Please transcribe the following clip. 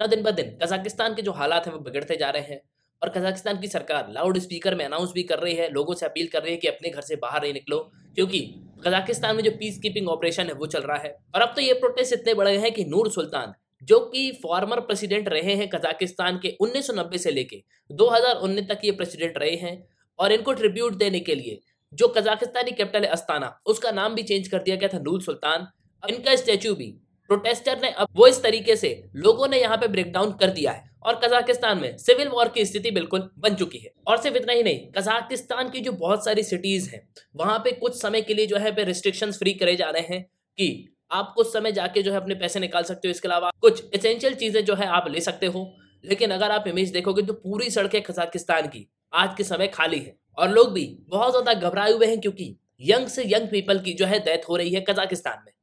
ना दिन ब दिन कजाकिस्तान के जो हालात हैं वो बिगड़ते जा रहे हैं और कजाकिस्तान की सरकार लाउड स्पीकर में अनाउंस भी कर रही है लोगों से अपील कर रही है कि अपने घर से बाहर नहीं निकलो क्योंकि कजाकिस्तान में जो पीस कीपिंग ऑपरेशन है वो चल रहा है और अब तो ये प्रोटेस्ट इतने बड़े हैं कि नूर सुल्तान जो कि फॉर्मर प्रेसिडेंट रहे हैं कजाकिस्तान के उन्नीस से लेके दो तक ये प्रेसिडेंट रहे हैं और इनको ट्रिब्यूट देने के लिए जो कजाकिस्तानी कैपिटल है अस्ताना उसका नाम भी चेंज कर दिया गया था नूर सुल्तान इनका स्टैचू भी प्रोटेस्टर ने अब वो इस तरीके से लोगों ने यहाँ पे ब्रेकडाउन कर दिया है और कजाकिस्तान में सिविल वॉर की स्थिति बिल्कुल बन चुकी है और सिर्फ इतना ही नहीं कजाकिस्तान की जो बहुत सारी सिटीज हैं वहां पे कुछ समय के लिए जो है पे रिस्ट्रिक्शंस फ्री करे जा रहे हैं कि आप कुछ समय जाके जो है अपने पैसे निकाल सकते हो इसके अलावा कुछ एसेंशियल चीजें जो है आप ले सकते हो लेकिन अगर आप इमेज देखोगे तो पूरी सड़कें कजाकिस्तान की आज के समय खाली है और लोग भी बहुत ज्यादा घबराए हुए हैं क्योंकि यंग से यंग पीपल की जो है डेथ हो रही है कजाकिस्तान में